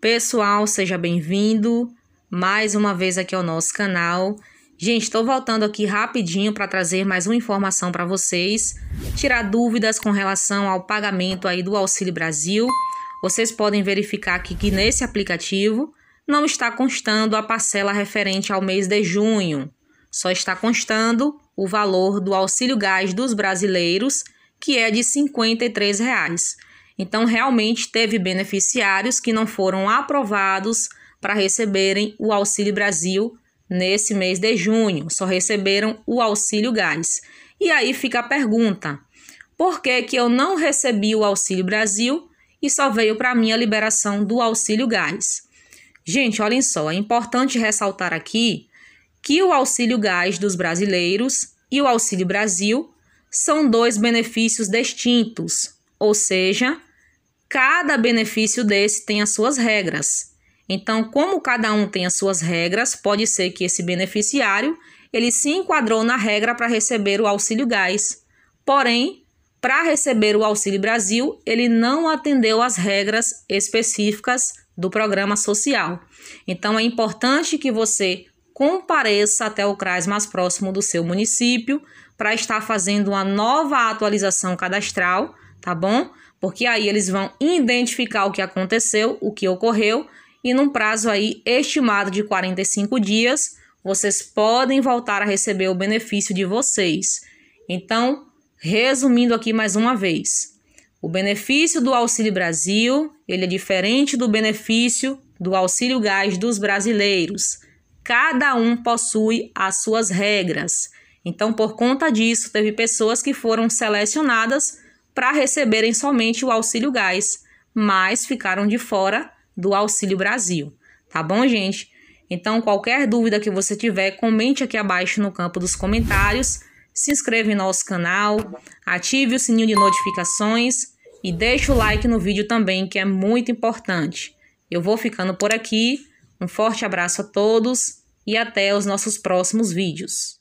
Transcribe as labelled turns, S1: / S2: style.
S1: Pessoal, seja bem-vindo mais uma vez aqui ao nosso canal. Gente, estou voltando aqui rapidinho para trazer mais uma informação para vocês, tirar dúvidas com relação ao pagamento aí do Auxílio Brasil. Vocês podem verificar aqui que nesse aplicativo não está constando a parcela referente ao mês de junho. Só está constando o valor do auxílio gás dos brasileiros, que é de R$ 53. Reais. Então, realmente teve beneficiários que não foram aprovados para receberem o Auxílio Brasil nesse mês de junho, só receberam o Auxílio Gás. E aí fica a pergunta: por que, que eu não recebi o Auxílio Brasil e só veio para mim a liberação do Auxílio Gás? Gente, olhem só, é importante ressaltar aqui que o Auxílio Gás dos brasileiros e o Auxílio Brasil são dois benefícios distintos, ou seja, cada benefício desse tem as suas regras. Então, como cada um tem as suas regras, pode ser que esse beneficiário ele se enquadrou na regra para receber o auxílio gás. Porém, para receber o Auxílio Brasil, ele não atendeu às regras específicas do programa social. Então é importante que você compareça até o CRAS mais próximo do seu município para estar fazendo uma nova atualização cadastral tá bom? Porque aí eles vão identificar o que aconteceu, o que ocorreu, e num prazo aí estimado de 45 dias, vocês podem voltar a receber o benefício de vocês. Então, resumindo aqui mais uma vez, o benefício do Auxílio Brasil, ele é diferente do benefício do Auxílio Gás dos brasileiros. Cada um possui as suas regras. Então, por conta disso, teve pessoas que foram selecionadas para receberem somente o auxílio gás, mas ficaram de fora do Auxílio Brasil. Tá bom, gente? Então, qualquer dúvida que você tiver, comente aqui abaixo no campo dos comentários, se inscreva em nosso canal, ative o sininho de notificações e deixe o like no vídeo também, que é muito importante. Eu vou ficando por aqui, um forte abraço a todos e até os nossos próximos vídeos.